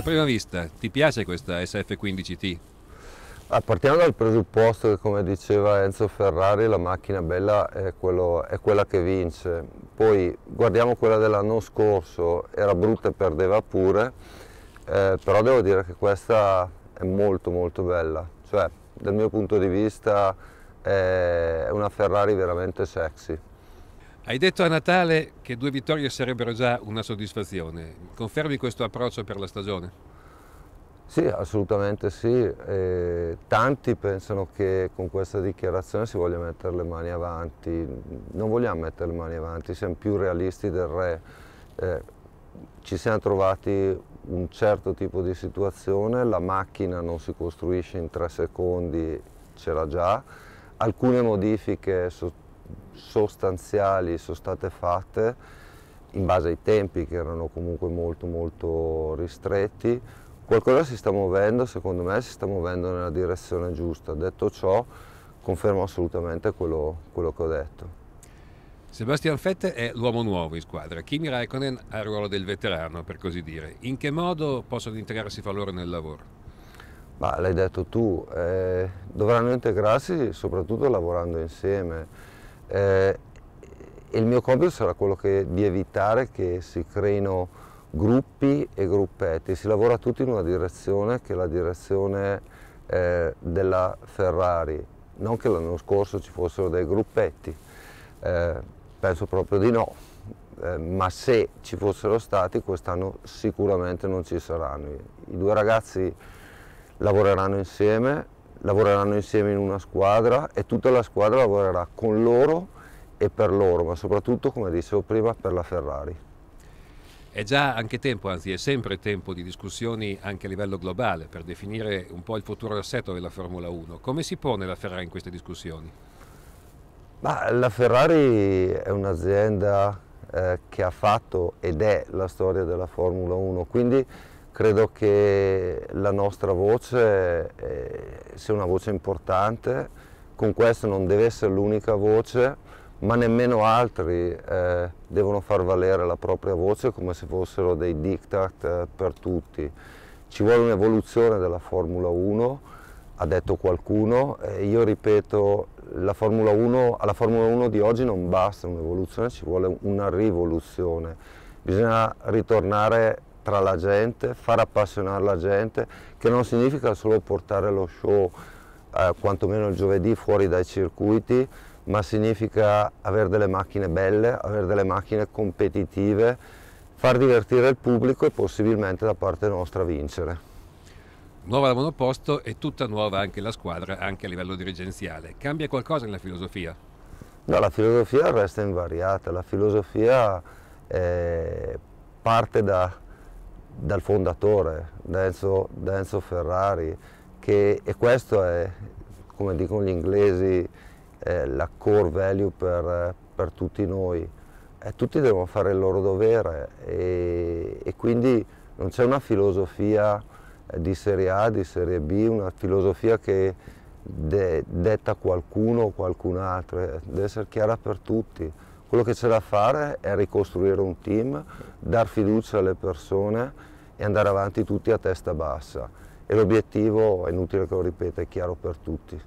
A prima vista, ti piace questa SF15T? Ah, partiamo dal presupposto che come diceva Enzo Ferrari la macchina bella è, quello, è quella che vince, poi guardiamo quella dell'anno scorso, era brutta e perdeva pure, eh, però devo dire che questa è molto molto bella, cioè dal mio punto di vista è una Ferrari veramente sexy. Hai detto a Natale che due vittorie sarebbero già una soddisfazione. Confermi questo approccio per la stagione? Sì, assolutamente sì. E tanti pensano che con questa dichiarazione si voglia mettere le mani avanti. Non vogliamo mettere le mani avanti, siamo più realisti del re. Eh, ci siamo trovati un certo tipo di situazione, la macchina non si costruisce in tre secondi, c'era già. Alcune modifiche sono sostanziali sono state fatte in base ai tempi che erano comunque molto molto ristretti. Qualcosa si sta muovendo, secondo me si sta muovendo nella direzione giusta. Detto ciò, confermo assolutamente quello, quello che ho detto. Sebastian Fett è l'uomo nuovo in squadra, Kimi Raikkonen ha il ruolo del veterano, per così dire. In che modo possono integrarsi fra loro nel lavoro? Ma l'hai detto tu, eh, dovranno integrarsi soprattutto lavorando insieme eh, e il mio compito sarà quello che, di evitare che si creino gruppi e gruppetti, si lavora tutti in una direzione che è la direzione eh, della Ferrari, non che l'anno scorso ci fossero dei gruppetti, eh, penso proprio di no, eh, ma se ci fossero stati quest'anno sicuramente non ci saranno. I due ragazzi lavoreranno insieme lavoreranno insieme in una squadra e tutta la squadra lavorerà con loro e per loro, ma soprattutto, come dicevo prima, per la Ferrari. È già anche tempo, anzi è sempre tempo di discussioni anche a livello globale per definire un po' il futuro assetto della Formula 1. Come si pone la Ferrari in queste discussioni? Ma la Ferrari è un'azienda eh, che ha fatto ed è la storia della Formula 1, quindi Credo che la nostra voce eh, sia una voce importante, con questo non deve essere l'unica voce, ma nemmeno altri eh, devono far valere la propria voce come se fossero dei diktat eh, per tutti. Ci vuole un'evoluzione della Formula 1, ha detto qualcuno, e io ripeto, Formula 1, alla Formula 1 di oggi non basta un'evoluzione, ci vuole una rivoluzione. Bisogna ritornare tra la gente, far appassionare la gente, che non significa solo portare lo show eh, quantomeno il giovedì fuori dai circuiti, ma significa avere delle macchine belle, avere delle macchine competitive, far divertire il pubblico e possibilmente da parte nostra vincere. Nuova la monoposto e tutta nuova anche la squadra, anche a livello dirigenziale. Cambia qualcosa nella filosofia? No, la filosofia resta invariata, la filosofia eh, parte da, dal fondatore, da Enzo, Ferrari, che, e questo è, come dicono gli inglesi, la core value per, per tutti noi. Eh, tutti devono fare il loro dovere e, e quindi non c'è una filosofia eh, di serie A, di serie B, una filosofia che de, detta qualcuno o qualcun altro, eh, deve essere chiara per tutti. Quello che c'è da fare è ricostruire un team, dar fiducia alle persone e andare avanti tutti a testa bassa. E l'obiettivo, è inutile che lo ripeta, è chiaro per tutti.